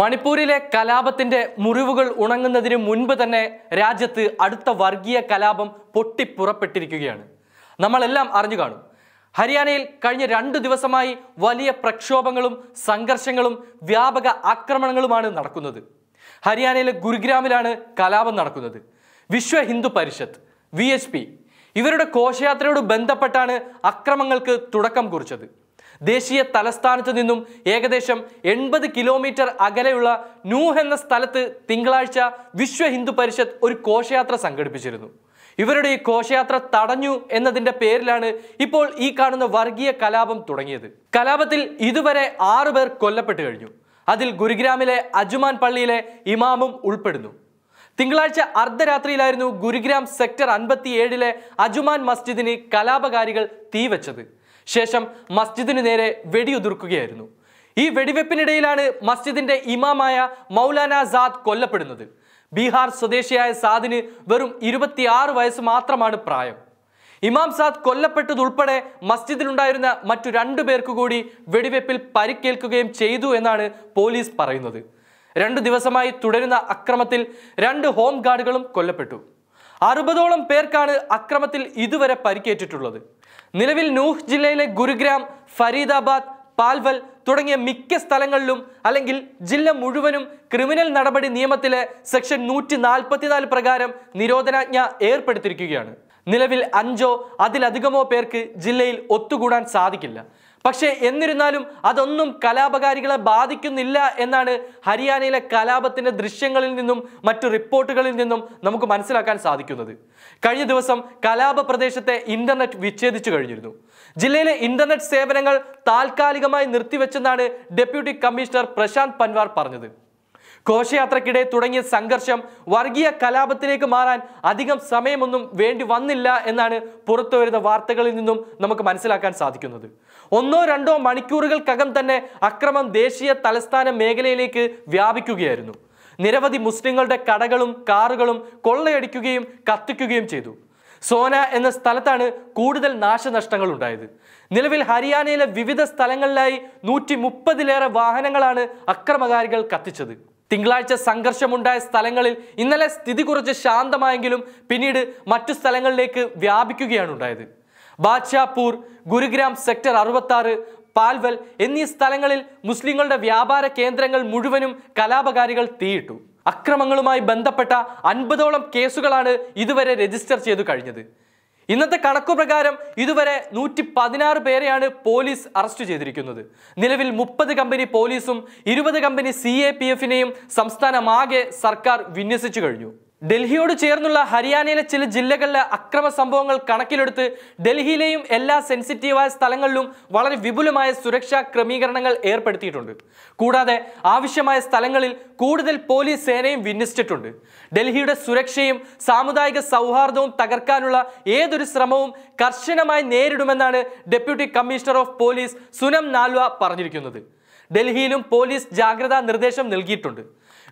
മണിപ്പൂരിലെ കലാപത്തിന്റെ മുറിവുകൾ ഉണങ്ങുന്നതിന് മുൻപ് തന്നെ രാജ്യത്ത് അടുത്ത വർഗീയ കലാപം പൊട്ടിപ്പുറപ്പെട്ടിരിക്കുകയാണ് നമ്മളെല്ലാം അറിഞ്ഞു കാണും ഹരിയാനയിൽ കഴിഞ്ഞ രണ്ട് ദിവസമായി വലിയ പ്രക്ഷോഭങ്ങളും സംഘർഷങ്ങളും വ്യാപക ആക്രമണങ്ങളുമാണ് നടക്കുന്നത് ഹരിയാനയിലെ ഗുരുഗ്രാമിലാണ് കലാപം നടക്കുന്നത് വിശ്വ ഹിന്ദു പരിഷത്ത് വി ഇവരുടെ കോശയാത്രയോട് ബന്ധപ്പെട്ടാണ് അക്രമങ്ങൾക്ക് തുടക്കം കുറിച്ചത് ദേശീയ തലസ്ഥാനത്ത് നിന്നും ഏകദേശം എൺപത് കിലോമീറ്റർ അകലെയുള്ള ന്യൂ എന്ന സ്ഥലത്ത് തിങ്കളാഴ്ച വിശ്വ ഹിന്ദു പരിഷത്ത് ഒരു ഘോഷയാത്ര സംഘടിപ്പിച്ചിരുന്നു ഇവരുടെ ഈ ഘോഷയാത്ര തടഞ്ഞു എന്നതിന്റെ പേരിലാണ് ഇപ്പോൾ ഈ കാണുന്ന വർഗീയ കലാപം തുടങ്ങിയത് കലാപത്തിൽ ഇതുവരെ ആറുപേർ കൊല്ലപ്പെട്ടു കഴിഞ്ഞു അതിൽ ഗുരുഗ്രാമിലെ അജുമാൻ പള്ളിയിലെ ഇമാമും ഉൾപ്പെടുന്നു തിങ്കളാഴ്ച അർദ്ധരാത്രിയിലായിരുന്നു ഗുരുഗ്രാം സെക്ടർ അൻപത്തിയേഴിലെ അജുമാൻ മസ്ജിദിന് കലാപകാരികൾ തീവച്ചത് ശേഷം മസ്ജിദിന് നേരെ വെടിയുതിർക്കുകയായിരുന്നു ഈ വെടിവെപ്പിനിടയിലാണ് മസ്ജിദിന്റെ ഇമാമായ മൗലാന സാദ് കൊല്ലപ്പെടുന്നത് ബീഹാർ സ്വദേശിയായ സാദിന് വെറും ഇരുപത്തിയാറ് വയസ്സ് മാത്രമാണ് പ്രായം ഇമാം സാദ് കൊല്ലപ്പെട്ടതുൾപ്പെടെ മസ്ജിദിലുണ്ടായിരുന്ന മറ്റു രണ്ടു പേർക്കു കൂടി വെടിവെപ്പിൽ പരിക്കേൽക്കുകയും ചെയ്തു എന്നാണ് പോലീസ് പറയുന്നത് രണ്ടു ദിവസമായി തുടരുന്ന അക്രമത്തിൽ രണ്ട് ഹോം ഗാർഡുകളും കൊല്ലപ്പെട്ടു അറുപതോളം പേർക്കാണ് അക്രമത്തിൽ ഇതുവരെ പരിക്കേറ്റിട്ടുള്ളത് നിലവിൽ നൂഹ് ജില്ലയിലെ ഗുരുഗ്രാം ഫരീദാബാദ് പാൽവൽ തുടങ്ങിയ മിക്ക സ്ഥലങ്ങളിലും അല്ലെങ്കിൽ ജില്ല മുഴുവനും ക്രിമിനൽ നടപടി നിയമത്തിലെ സെക്ഷൻ നൂറ്റി നാൽപ്പത്തിനാല് പ്രകാരം നിരോധനാജ്ഞ ഏർപ്പെടുത്തിയിരിക്കുകയാണ് നിലവിൽ അഞ്ചോ അതിലധികമോ പേർക്ക് ജില്ലയിൽ ഒത്തുകൂടാൻ സാധിക്കില്ല പക്ഷേ എന്നിരുന്നാലും അതൊന്നും കലാപകാരികളെ ബാധിക്കുന്നില്ല എന്നാണ് ഹരിയാനയിലെ കലാപത്തിന്റെ ദൃശ്യങ്ങളിൽ നിന്നും മറ്റു റിപ്പോർട്ടുകളിൽ നിന്നും നമുക്ക് മനസ്സിലാക്കാൻ സാധിക്കുന്നത് കഴിഞ്ഞ ദിവസം കലാപ പ്രദേശത്തെ ഇന്റർനെറ്റ് വിച്ഛേദിച്ചു കഴിഞ്ഞിരുന്നു ജില്ലയിലെ ഇന്റർനെറ്റ് സേവനങ്ങൾ താൽക്കാലികമായി നിർത്തിവെച്ചെന്നാണ് ഡെപ്യൂട്ടി കമ്മീഷണർ പ്രശാന്ത് പൻവാർ പറഞ്ഞത് ഘോഷയാത്രക്കിടെ തുടങ്ങിയ സംഘർഷം വർഗീയ കലാപത്തിലേക്ക് മാറാൻ അധികം സമയമൊന്നും വേണ്ടി വന്നില്ല എന്നാണ് പുറത്തുവരുന്ന വാർത്തകളിൽ നിന്നും നമുക്ക് മനസ്സിലാക്കാൻ സാധിക്കുന്നത് ഒന്നോ രണ്ടോ മണിക്കൂറുകൾക്കകം തന്നെ അക്രമം ദേശീയ തലസ്ഥാന മേഖലയിലേക്ക് വ്യാപിക്കുകയായിരുന്നു നിരവധി മുസ്ലിങ്ങളുടെ കടകളും കാറുകളും കൊള്ളയടിക്കുകയും കത്തിക്കുകയും ചെയ്തു സോന എന്ന സ്ഥലത്താണ് കൂടുതൽ നാശനഷ്ടങ്ങൾ ഉണ്ടായത് നിലവിൽ ഹരിയാനയിലെ വിവിധ സ്ഥലങ്ങളിലായി നൂറ്റി മുപ്പതിലേറെ വാഹനങ്ങളാണ് അക്രമകാരികൾ കത്തിച്ചത് തിങ്കളാഴ്ച സംഘർഷമുണ്ടായ സ്ഥലങ്ങളിൽ ഇന്നലെ സ്ഥിതി കുറച്ച് ശാന്തമായെങ്കിലും പിന്നീട് മറ്റു സ്ഥലങ്ങളിലേക്ക് വ്യാപിക്കുകയാണ് ഉണ്ടായത് ബാദ്ഷാപൂർ ഗുരുഗ്രാം സെക്ടർ അറുപത്താറ് പാൽവൽ എന്നീ സ്ഥലങ്ങളിൽ മുസ്ലിങ്ങളുടെ വ്യാപാര കേന്ദ്രങ്ങൾ മുഴുവനും കലാപകാരികൾ തീയിട്ടു അക്രമങ്ങളുമായി ബന്ധപ്പെട്ട അൻപതോളം കേസുകളാണ് ഇതുവരെ രജിസ്റ്റർ ചെയ്തു കഴിഞ്ഞത് ഇന്നത്തെ കണക്കു പ്രകാരം ഇതുവരെ നൂറ്റി പതിനാറ് പേരെയാണ് പോലീസ് അറസ്റ്റ് ചെയ്തിരിക്കുന്നത് നിലവിൽ മുപ്പത് കമ്പനി പോലീസും ഇരുപത് കമ്പനി സി എ പി എഫിനെയും സംസ്ഥാനമാകെ സർക്കാർ വിന്യസിച്ചു കഴിഞ്ഞു ഡൽഹിയോട് ചേർന്നുള്ള ഹരിയാനയിലെ ചില ജില്ലകളിലെ അക്രമ സംഭവങ്ങൾ കണക്കിലെടുത്ത് ഡൽഹിയിലെയും എല്ലാ സെൻസിറ്റീവായ സ്ഥലങ്ങളിലും വളരെ വിപുലമായ സുരക്ഷാ ക്രമീകരണങ്ങൾ ഏർപ്പെടുത്തിയിട്ടുണ്ട് കൂടാതെ ആവശ്യമായ സ്ഥലങ്ങളിൽ കൂടുതൽ പോലീസ് സേനയും വിന്യസിച്ചിട്ടുണ്ട് ഡൽഹിയുടെ സുരക്ഷയും സാമുദായിക സൗഹാർദ്ദവും തകർക്കാനുള്ള ഏതൊരു ശ്രമവും കർശനമായി നേരിടുമെന്നാണ് deputy commissioner of police Sunam Nalwa പറഞ്ഞിരിക്കുന്നത് ഡൽഹിയിലും പോലീസ് ജാഗ്രതാ നിർദ്ദേശം നൽകിയിട്ടുണ്ട്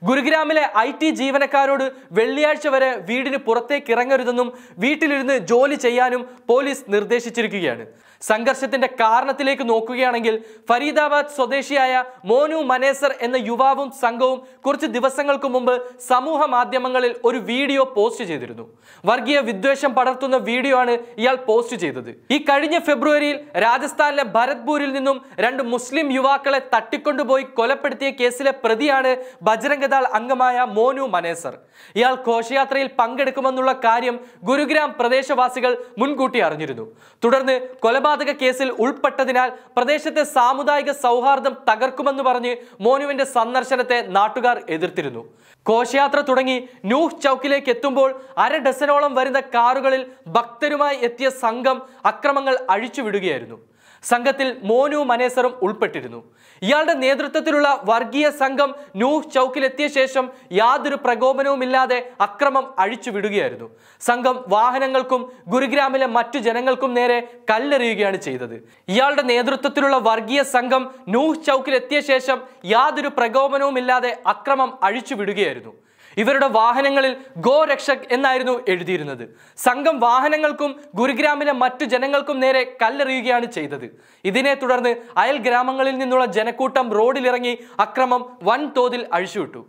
ഗുരുഗ്രാമിലെ ഐ ടി ജീവനക്കാരോട് വെള്ളിയാഴ്ച വരെ വീടിന് പുറത്തേക്ക് ഇറങ്ങരുതെന്നും വീട്ടിലിരുന്ന് ജോലി ചെയ്യാനും പോലീസ് നിർദ്ദേശിച്ചിരിക്കുകയാണ് സംഘർഷത്തിന്റെ കാരണത്തിലേക്ക് നോക്കുകയാണെങ്കിൽ ഫരീദാബാദ് സ്വദേശിയായ മോനു മനേസർ എന്ന യുവാവും സംഘവും കുറച്ച് ദിവസങ്ങൾക്ക് മുമ്പ് സമൂഹ മാധ്യമങ്ങളിൽ ഒരു വീഡിയോ പോസ്റ്റ് ചെയ്തിരുന്നു വർഗീയ വിദ്വേഷം പടർത്തുന്ന വീഡിയോ ആണ് ഇയാൾ പോസ്റ്റ് ചെയ്തത് ഈ കഴിഞ്ഞ ഫെബ്രുവരിയിൽ രാജസ്ഥാനിലെ ഭരത്പൂരിൽ നിന്നും രണ്ട് മുസ്ലിം യുവാക്കളെ തട്ടിക്കൊണ്ടുപോയി കൊലപ്പെടുത്തിയ കേസിലെ പ്രതിയാണ് ബജരംഗ നേതാൾ അംഗമായ മോനു മനേസർ ഇയാൾ ഘോഷയാത്രയിൽ പങ്കെടുക്കുമെന്നുള്ള കാര്യം ഗുരുഗ്രാം പ്രദേശവാസികൾ മുൻകൂട്ടി അറിഞ്ഞിരുന്നു തുടർന്ന് കൊലപാതക കേസിൽ ഉൾപ്പെട്ടതിനാൽ പ്രദേശത്തെ സാമുദായിക സൗഹാർദ്ദം തകർക്കുമെന്ന് പറഞ്ഞ് മോനുവിന്റെ സന്ദർശനത്തെ നാട്ടുകാർ എതിർത്തിരുന്നു ഘോഷയാത്ര തുടങ്ങി ന്യൂഹ് ചൌക്കിലേക്ക് എത്തുമ്പോൾ അര ഡസനോളം വരുന്ന കാറുകളിൽ ഭക്തരുമായി എത്തിയ സംഘം അക്രമങ്ങൾ അഴിച്ചുവിടുകയായിരുന്നു സംഘത്തിൽ മോനു മനേസറും ഉൾപ്പെട്ടിരുന്നു ഇയാളുടെ നേതൃത്വത്തിലുള്ള വർഗീയ സംഘം നൂഹ് ചൌക്കിലെത്തിയ ശേഷം യാതൊരു പ്രകോപനവുമില്ലാതെ അക്രമം അഴിച്ചുവിടുകയായിരുന്നു സംഘം വാഹനങ്ങൾക്കും ഗുരുഗ്രാമിലെ മറ്റു ജനങ്ങൾക്കും നേരെ കല്ലെറിയുകയാണ് ചെയ്തത് ഇയാളുടെ നേതൃത്വത്തിലുള്ള വർഗീയ സംഘം നൂഹ് ചൌക്കിലെത്തിയ ശേഷം യാതൊരു പ്രകോപനവുമില്ലാതെ അക്രമം അഴിച്ചുവിടുകയായിരുന്നു ഇവരുടെ വാഹനങ്ങളിൽ ഗോ രക്ഷക് എന്നായിരുന്നു എഴുതിയിരുന്നത് സംഘം വാഹനങ്ങൾക്കും ഗുരുഗ്രാമിലെ മറ്റു ജനങ്ങൾക്കും നേരെ കല്ലെറിയുകയാണ് ചെയ്തത് ഇതിനെ തുടർന്ന് അയൽ ഗ്രാമങ്ങളിൽ നിന്നുള്ള ജനക്കൂട്ടം റോഡിലിറങ്ങി അക്രമം വൻതോതിൽ അഴിച്ചുവിട്ടു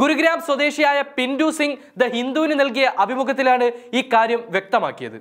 ഗുരുഗ്രാം സ്വദേശിയായ പിന്റു സിംഗ് ദ ഹിന്ദുവിന് നൽകിയ അഭിമുഖത്തിലാണ് ഈ കാര്യം വ്യക്തമാക്കിയത്